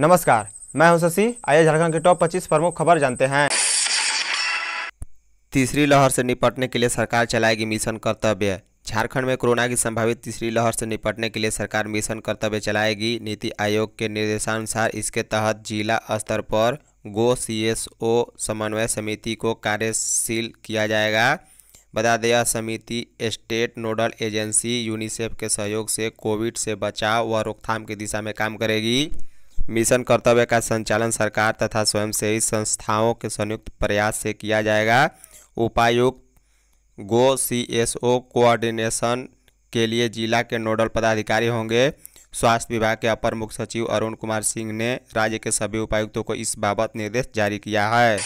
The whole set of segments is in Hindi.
नमस्कार मैं हूं शशि आइए झारखंड के टॉप 25 प्रमुख खबर जानते हैं तीसरी लहर से निपटने के लिए सरकार चलाएगी मिशन कर्तव्य झारखंड में कोरोना की संभावित तीसरी लहर से निपटने के लिए सरकार मिशन कर्तव्य चलाएगी नीति आयोग के निर्देशानुसार इसके तहत जिला स्तर पर गो सीएसओ समन्वय समिति को कार्यशील किया जाएगा बता दिया समिति स्टेट नोडल एजेंसी यूनिसेफ के सहयोग से कोविड से बचाव व रोकथाम की दिशा में काम करेगी मिशन कर्तव्य का संचालन सरकार तथा स्वयंसेवी संस्थाओं के संयुक्त प्रयास से किया जाएगा उपायुक्त गो सी एस ओ कोऑर्डिनेशन के लिए जिला के नोडल पदाधिकारी होंगे स्वास्थ्य विभाग के अपर मुख्य सचिव अरुण कुमार सिंह ने राज्य के सभी उपायुक्तों को इस बाबत निर्देश जारी किया है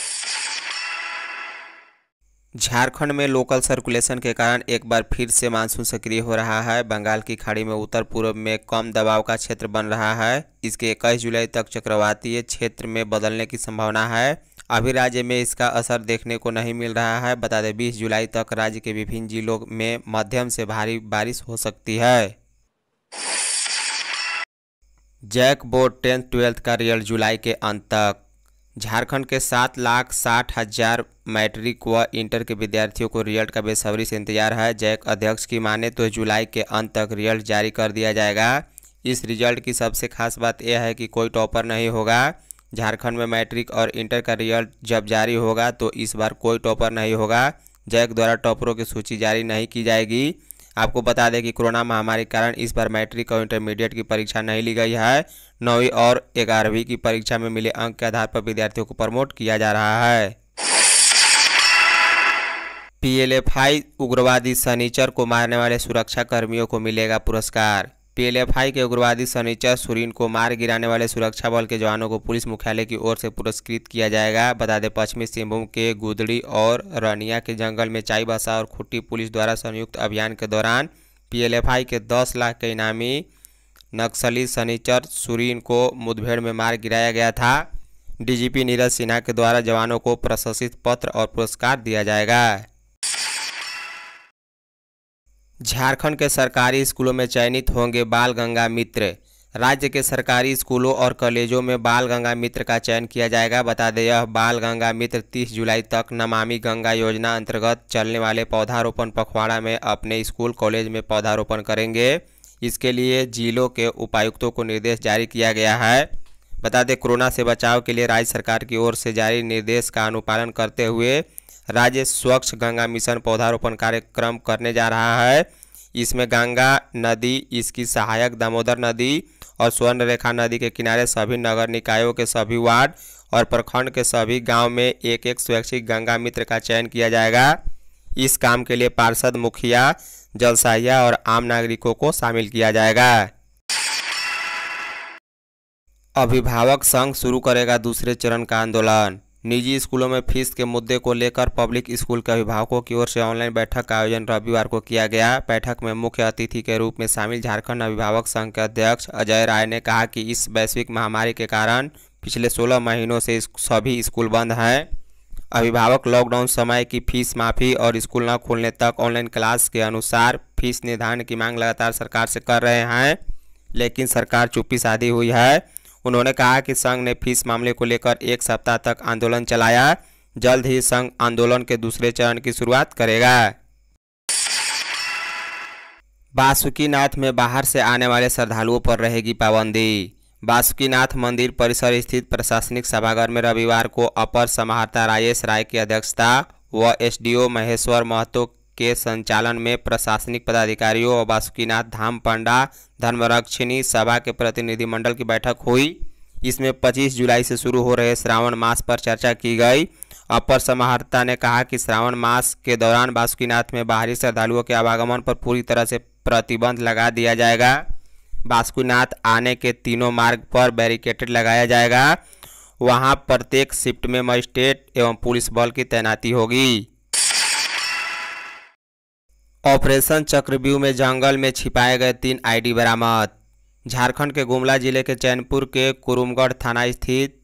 झारखंड में लोकल सर्कुलेशन के कारण एक बार फिर से मानसून सक्रिय हो रहा है बंगाल की खाड़ी में उत्तर पूर्व में कम दबाव का क्षेत्र बन रहा है इसके इक्कीस जुलाई तक चक्रवातीय क्षेत्र में बदलने की संभावना है अभी राज्य में इसका असर देखने को नहीं मिल रहा है बता दें बीस जुलाई तक राज्य के विभिन्न जिलों में मध्यम से भारी बारिश हो सकती है जैक बोर्ड टेंथ ट्वेल्थ का रियल जुलाई के अंत तक झारखंड के सात लाख साठ हज़ार मैट्रिक व इंटर के विद्यार्थियों को रिजल्ट का बेसब्री से इंतजार है जैक अध्यक्ष की माने तो जुलाई के अंत तक रिजल्ट जारी कर दिया जाएगा इस रिजल्ट की सबसे खास बात यह है कि कोई टॉपर नहीं होगा झारखंड में मैट्रिक और इंटर का रिजल्ट जब जारी होगा तो इस बार कोई टॉपर नहीं होगा जैक द्वारा टॉपरों की सूची जारी नहीं की जाएगी आपको बता दें कि कोरोना महामारी के कारण इस बार मैट्रिक और इंटरमीडिएट की परीक्षा नहीं ली गई है नौवीं और ग्यारहवीं की परीक्षा में मिले अंक के आधार पर विद्यार्थियों को प्रमोट किया जा रहा है पीएलएफआई उग्रवादी सनीचर को मारने वाले सुरक्षा कर्मियों को मिलेगा पुरस्कार पीएलएफआई के उग्रवादी सनीचर सुरीन को मार गिराने वाले सुरक्षा बल के जवानों को पुलिस मुख्यालय की ओर से पुरस्कृत किया जाएगा बता दें पश्चिमी सिंहभूम के गुदड़ी और रनिया के जंगल में चाईबासा और खुट्टी पुलिस द्वारा संयुक्त अभियान के दौरान पीएलएफआई के 10 लाख के इनामी नक्सली सनीचर सुरीन को मुठभेड़ में मार गिराया गया था डीजीपी नीरज सिन्हा के द्वारा जवानों को प्रशंसित पत्र और पुरस्कार दिया जाएगा झारखंड के सरकारी स्कूलों में चयनित होंगे बाल गंगा मित्र राज्य के सरकारी स्कूलों और कॉलेजों में बाल गंगा मित्र का चयन किया जाएगा बता दें यह बाल गंगा मित्र 30 जुलाई तक नमामि गंगा योजना अंतर्गत चलने वाले पौधारोपण पखवाड़ा में अपने स्कूल कॉलेज में पौधारोपण करेंगे इसके लिए जिलों के उपायुक्तों को निर्देश जारी किया गया है बता दें कोरोना से बचाव के लिए राज्य सरकार की ओर से जारी निर्देश का अनुपालन करते हुए राज्य स्वच्छ गंगा मिशन पौधारोपण कार्यक्रम करने जा रहा है इसमें गंगा नदी इसकी सहायक दामोदर नदी और स्वर्ण रेखा नदी के किनारे सभी नगर निकायों के सभी वार्ड और प्रखंड के सभी गांव में एक एक स्वैच्छिक गंगा मित्र का चयन किया जाएगा इस काम के लिए पार्षद मुखिया जलसाहिया और आम नागरिकों को शामिल किया जाएगा अभिभावक संघ शुरू करेगा दूसरे चरण का आंदोलन निजी स्कूलों में फीस के मुद्दे को लेकर पब्लिक स्कूल के अभिभावकों की ओर से ऑनलाइन बैठक का आयोजन रविवार को किया गया बैठक में मुख्य अतिथि के रूप में शामिल झारखंड अभिभावक संघ के अध्यक्ष अजय राय ने कहा कि इस वैश्विक महामारी के कारण पिछले 16 महीनों से सभी स्कूल बंद हैं अभिभावक लॉकडाउन समय की फीस माफ़ी और स्कूल न खोलने तक ऑनलाइन क्लास के अनुसार फीस निर्धारण की मांग लगातार सरकार से कर रहे हैं लेकिन सरकार चुप्पी साधी हुई है उन्होंने कहा कि संघ ने फीस मामले को लेकर एक सप्ताह तक आंदोलन चलाया जल्द ही संघ आंदोलन के दूसरे चरण की शुरुआत करेगा बासुकीनाथ में बाहर से आने वाले श्रद्धालुओं पर रहेगी पाबंदी बासुकीनाथ मंदिर परिसर स्थित प्रशासनिक सभागार में रविवार को अपर समाहर्ता राजेश राय की अध्यक्षता व एसडीओ महेश्वर महतो के संचालन में प्रशासनिक पदाधिकारियों और वासुकीनाथ धाम पंडा धर्मरक्षिणी सभा के प्रतिनिधिमंडल की बैठक हुई इसमें 25 जुलाई से शुरू हो रहे श्रावण मास पर चर्चा की गई अपर समाहर्ता ने कहा कि श्रावण मास के दौरान बासुकीनाथ में बाहरी श्रद्धालुओं के आवागमन पर पूरी तरह से प्रतिबंध लगा दिया जाएगा बासुकीनाथ आने के तीनों मार्ग पर बैरिकेटेड लगाया जाएगा वहां प्रत्येक शिफ्ट में मजिस्ट्रेट एवं पुलिस बल की तैनाती होगी ऑपरेशन चक्रव्यूह में जंगल में छिपाए गए तीन आईडी बरामद झारखंड के गुमला जिले के चैनपुर के कुरुमगढ़ थाना स्थित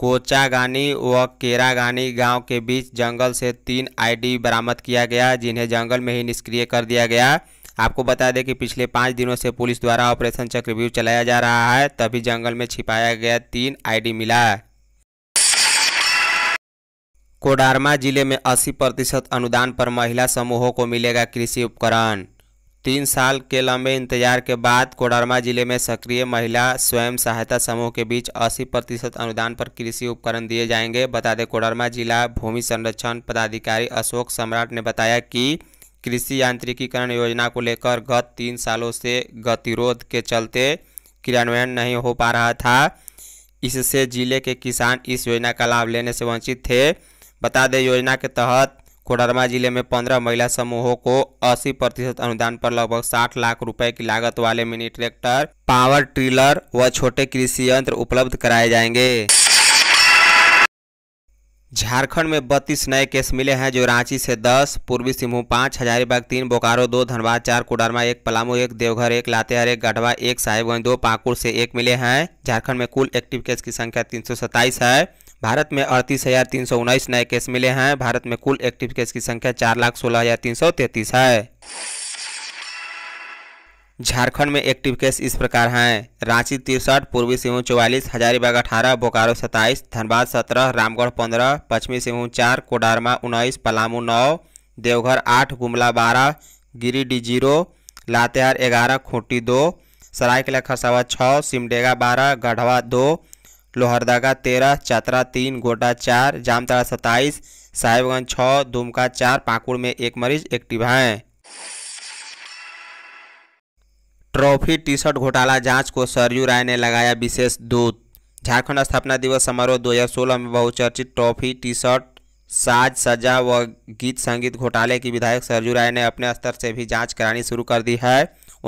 कोचागानी व केरागानी गांव के बीच जंगल से तीन आईडी बरामद किया गया जिन्हें जंगल में ही निष्क्रिय कर दिया गया आपको बता दें कि पिछले पाँच दिनों से पुलिस द्वारा ऑपरेशन चक्रव्यूह चलाया जा रहा है तभी जंगल में छिपाया गया तीन आई मिला कोडारमा जिले में 80 प्रतिशत अनुदान पर महिला समूहों को मिलेगा कृषि उपकरण तीन साल के लंबे इंतजार के बाद कोडरमा जिले में सक्रिय महिला स्वयं सहायता समूह के बीच 80 प्रतिशत अनुदान पर कृषि उपकरण दिए जाएंगे बता दें कोडरमा जिला भूमि संरक्षण पदाधिकारी अशोक सम्राट ने बताया कि कृषि यांत्रिकीकरण योजना को लेकर गत तीन सालों से गतिरोध के चलते क्रियान्वयन नहीं हो पा रहा था इससे जिले के किसान इस योजना का लाभ लेने से वंचित थे बता दें योजना के तहत कोडरमा जिले में पंद्रह महिला समूहों को अस्सी प्रतिशत अनुदान पर लगभग साठ लाख रुपए की लागत वाले मिनी ट्रैक्टर पावर ट्रिलर व छोटे कृषि यंत्र उपलब्ध कराए जाएंगे झारखंड में बत्तीस नए केस मिले हैं जो रांची से 10, पूर्वी सिंहभूम पाँच हजारीबाग तीन बोकारो दो धनबाद चार कोडरमा एक पलामू एक देवघर एक लातेहार एक गढ़वा एक साहिबगंज दो पाकुड़ से एक मिले हैं झारखंड में कुल एक्टिव केस की संख्या तीन है भारत में अड़तीस हज़ार तीन सौ उन्नीस नए केस मिले हैं भारत में कुल एक्टिव केस की संख्या चार लाख सोलह हज़ार तीन सौ तैंतीस है झारखंड में एक्टिव केस इस प्रकार हैं रांची तिरसठ पूर्वी सिंहभूम चौवालीस हजारीबाग अठारह बोकारो सत्ताईस धनबाद सत्रह रामगढ़ पंद्रह पश्चिमी सिंहभूम चार कोडारमा उन्नीस पलामू नौ देवघर आठ गुमला बारह गिरिडीह जीरो लातेहार ग्यारह खूंटी दो सरायकला खरसावा छः सिमडेगा बारह गढ़वा दो लोहरदगा तेरह चतरा तीन गोड्डा चार जामताड़ा सत्ताईस साहिबगंज छः दुमका चार पाकुड़ में एक मरीज एक्टिव हैं ट्रॉफी टी शर्ट घोटाला जांच को सरयू राय ने लगाया विशेष दूत झारखंड स्थापना दिवस समारोह 2016 में बहुचर्चित ट्रॉफी टी शर्ट साज सजा व गीत संगीत घोटाले की विधायक सरजू राय ने अपने स्तर से भी जांच करानी शुरू कर दी है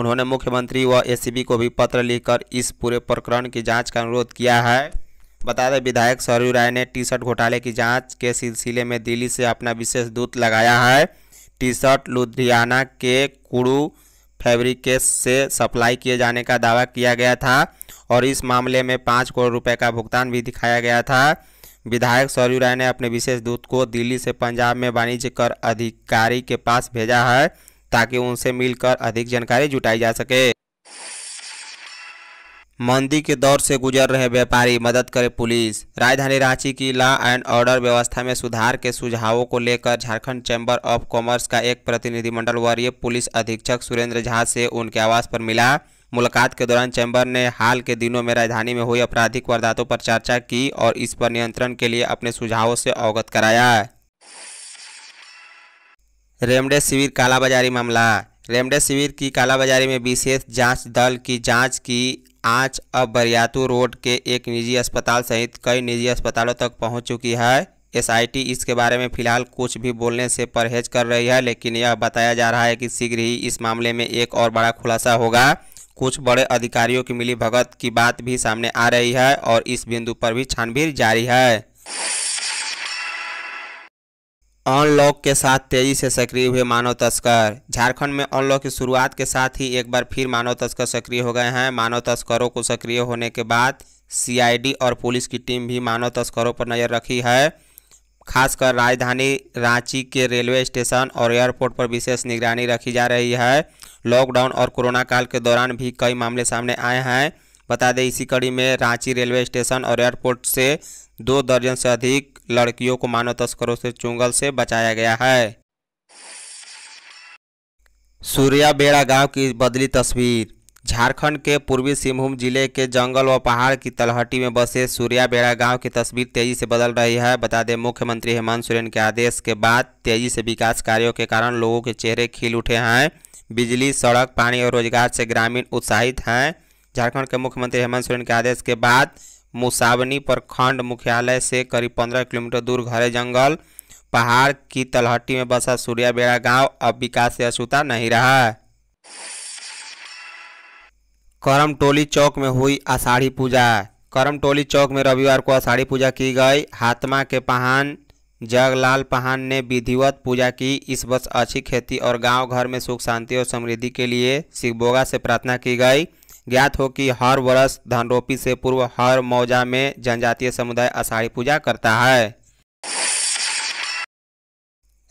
उन्होंने मुख्यमंत्री व एसीबी को भी पत्र लिखकर इस पूरे प्रकरण की जांच का अनुरोध किया है बता दें विधायक सरयू राय ने टी शर्ट घोटाले की जांच के सिलसिले में दिल्ली से अपना विशेष दूत लगाया है टी शर्ट लुधियाना के कुड़ू फैब्रिक के से सप्लाई किए जाने का दावा किया गया था और इस मामले में पाँच करोड़ रुपए का भुगतान भी दिखाया गया था विधायक सौरव राय ने अपने विशेष दूत को दिल्ली से पंजाब में वाणिज्य कर अधिकारी के पास भेजा है ताकि उनसे मिलकर अधिक जानकारी जुटाई जा सके मंदी के दौर से गुजर रहे व्यापारी मदद करे पुलिस राजधानी रांची की लॉ एंड ऑर्डर व्यवस्था में सुधार के सुझावों को लेकर झारखंड चैम्बर ऑफ कॉमर्स का एक प्रतिनिधिमंडल वरीय पुलिस अधीक्षक सुरेंद्र झा से उनके आवास पर मिला मुलाकात के दौरान चैम्बर ने हाल के दिनों में राजधानी में हुई आपराधिक वारदातों पर चर्चा की और इस पर नियंत्रण के लिए अपने सुझावों से अवगत कराया रेमडेसिविर कालाबाजारी मामला रेमडेसिविर की कालाबाजारी में विशेष जांच दल की जांच की आँच अब बरियातू रोड के एक निजी अस्पताल सहित कई निजी अस्पतालों तक पहुंच चुकी है एसआईटी इसके बारे में फिलहाल कुछ भी बोलने से परहेज कर रही है लेकिन यह बताया जा रहा है कि शीघ्र ही इस मामले में एक और बड़ा खुलासा होगा कुछ बड़े अधिकारियों की मिली भगत की बात भी सामने आ रही है और इस बिंदु पर भी छानबीन जारी है अनलॉक के साथ तेजी से सक्रिय हुए मानव तस्कर झारखंड में अनलॉक की शुरुआत के साथ ही एक बार फिर मानव तस्कर सक्रिय हो गए हैं मानव तस्करों को सक्रिय होने के बाद सीआईडी और पुलिस की टीम भी मानव तस्करों पर नज़र रखी है खासकर राजधानी रांची के रेलवे स्टेशन और एयरपोर्ट पर विशेष निगरानी रखी जा रही है लॉकडाउन और कोरोना काल के दौरान भी कई मामले सामने आए हैं बता दें इसी कड़ी में रांची रेलवे स्टेशन और एयरपोर्ट से दो दर्जन से अधिक लड़कियों को मानव तस्करों से चुंगल से बचाया गया है सूर्या बेड़ा गांव की बदली तस्वीर झारखंड के पूर्वी सिंहभूम जिले के जंगल व पहाड़ की तलहटी में बसे सूर्या बेड़ा गांव की तस्वीर तेजी से बदल रही है बता दें मुख्यमंत्री हेमंत सोरेन के आदेश के बाद तेजी से विकास कार्यों के कारण लोगों के चेहरे खिल उठे हैं बिजली सड़क पानी और रोजगार से ग्रामीण उत्साहित हैं झारखंड के मुख्यमंत्री हेमंत सोरेन के आदेश के बाद मुसावनी प्रखंड मुख्यालय से करीब पंद्रह किलोमीटर दूर घरे जंगल पहाड़ की तलहटी में बसा सूर्या बेड़ा गाँव अब विकास से अछूता नहीं रहा है करम टोली चौक में हुई आषाढ़ी पूजा करम टोली चौक में रविवार को आषाढ़ी पूजा की गई हाथमा के पहान जगलाल पहान ने विधिवत पूजा की इस वर्ष अच्छी खेती और गांव घर में सुख शांति और समृद्धि के लिए शिवबोगा से प्रार्थना की गई ज्ञात हो कि हर वर्ष धनरोपी से पूर्व हर मौजा में जनजातीय समुदाय अषाढ़ी पूजा करता है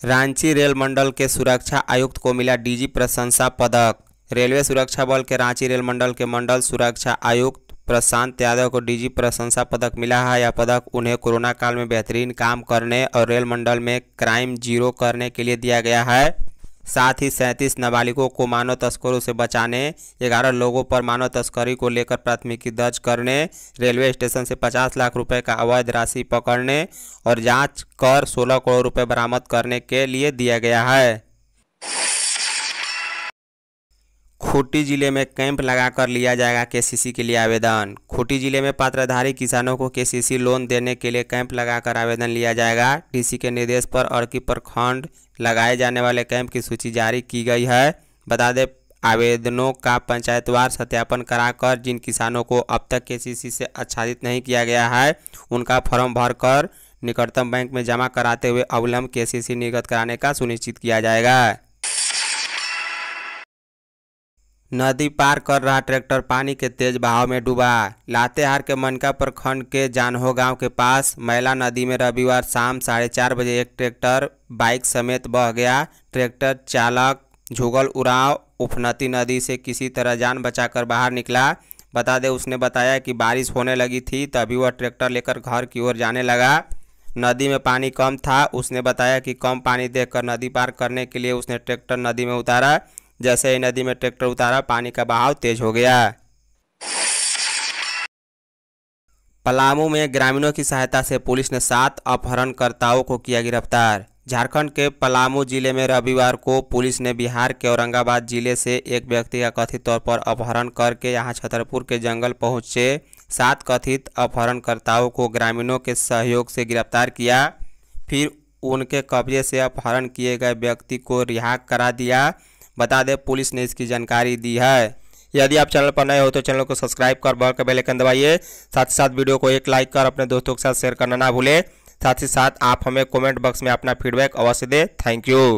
रांची रेल मंडल के सुरक्षा आयुक्त को मिला डीजी प्रशंसा पदक रेलवे सुरक्षा बल के रांची रेल मंडल के मंडल सुरक्षा आयुक्त प्रशांत यादव को डीजी प्रशंसा पदक मिला है यह पदक उन्हें कोरोना काल में बेहतरीन काम करने और रेल मंडल में क्राइम जीरो करने के लिए दिया गया है साथ ही सैंतीस नाबालिगों को मानव तस्करों से बचाने ग्यारह लोगों पर मानव तस्करी को लेकर प्राथमिकी दर्ज करने रेलवे स्टेशन से पचास लाख रुपए का अवैध राशि पकड़ने और जांच कर सोलह करोड़ रुपए बरामद करने के लिए दिया गया है खूंटी जिले में कैंप लगाकर लिया जाएगा केसीसी के लिए आवेदन खूंटी जिले में पात्रधारी किसानों को केसीसी लोन देने के लिए कैंप लगाकर आवेदन लिया जाएगा डीसी के निर्देश पर अड़की प्रखंड लगाए जाने वाले कैंप की सूची जारी की गई है बता दें आवेदनों का पंचायतवार सत्यापन कराकर जिन किसानों को अब तक के से आच्छादित नहीं किया गया है उनका फॉर्म भरकर निकटतम बैंक में जमा कराते हुए अवलंब के निर्गत कराने का सुनिश्चित किया जाएगा नदी पार कर रहा ट्रैक्टर पानी के तेज बहाव में डूबा लातेहार के मनका प्रखंड के जानहो गांव के पास मैला नदी में रविवार शाम साढ़े चार बजे एक ट्रैक्टर बाइक समेत बह गया ट्रैक्टर चालक झुगल उराव उफनती नदी से किसी तरह जान बचाकर बाहर निकला बता दे उसने बताया कि बारिश होने लगी थी तभी वह ट्रैक्टर लेकर घर की ओर जाने लगा नदी में पानी कम था उसने बताया कि कम पानी देखकर नदी पार करने के लिए उसने ट्रैक्टर नदी में उतारा जैसे ही नदी में ट्रैक्टर उतारा पानी का बहाव तेज हो गया पलामू में ग्रामीणों की सहायता से पुलिस ने सात अपहरणकर्ताओं को किया गिरफ्तार झारखंड के पलामू जिले में रविवार को पुलिस ने बिहार के औरंगाबाद जिले से एक व्यक्ति का कथित तौर पर अपहरण करके यहां छतरपुर के जंगल पहुंचे सात कथित अपहरणकर्ताओं को ग्रामीणों के सहयोग से गिरफ्तार किया फिर उनके कब्जे से अपहरण किए गए व्यक्ति को रिहा करा दिया बता दें पुलिस ने इसकी जानकारी दी है यदि आप चैनल पर नए हो तो चैनल को सब्सक्राइब कर बढ़ कर बेलाइकन दबाइए साथ ही साथ वीडियो को एक लाइक कर अपने दोस्तों के साथ शेयर करना ना भूलें साथ ही साथ आप हमें कमेंट बॉक्स में अपना फीडबैक अवश्य दें थैंक यू